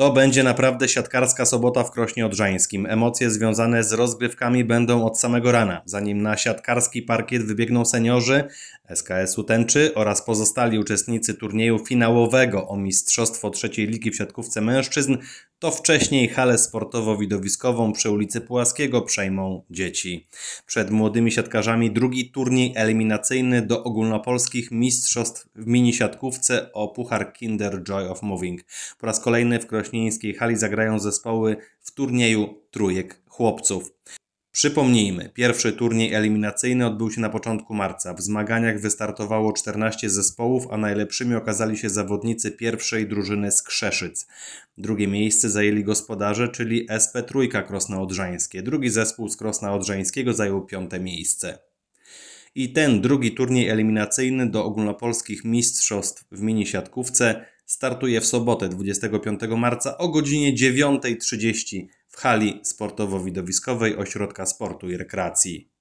To będzie naprawdę siatkarska sobota w Krośnie Odrzańskim. Emocje związane z rozgrywkami będą od samego rana, zanim na siatkarski parkiet wybiegną seniorzy SKS-u Tęczy oraz pozostali uczestnicy turnieju finałowego o Mistrzostwo III Ligi w siatkówce mężczyzn, to wcześniej halę sportowo-widowiskową przy ulicy Pułaskiego przejmą dzieci. Przed młodymi siatkarzami drugi turniej eliminacyjny do ogólnopolskich mistrzostw w mini siatkówce o puchar Kinder Joy of Moving. Po raz kolejny w Krośnie Olechnieńskiej Hali zagrają zespoły w turnieju Trójek Chłopców. Przypomnijmy, pierwszy turniej eliminacyjny odbył się na początku marca. W zmaganiach wystartowało 14 zespołów, a najlepszymi okazali się zawodnicy pierwszej drużyny z Krzeszyc. Drugie miejsce zajęli gospodarze, czyli SP Trójka Krosno-Odrzańskie. Drugi zespół z Krosna-Odrzańskiego zajął piąte miejsce. I ten drugi turniej eliminacyjny do ogólnopolskich mistrzostw w mini siatkówce startuje w sobotę 25 marca o godzinie 9.30 w hali sportowo-widowiskowej Ośrodka Sportu i Rekreacji.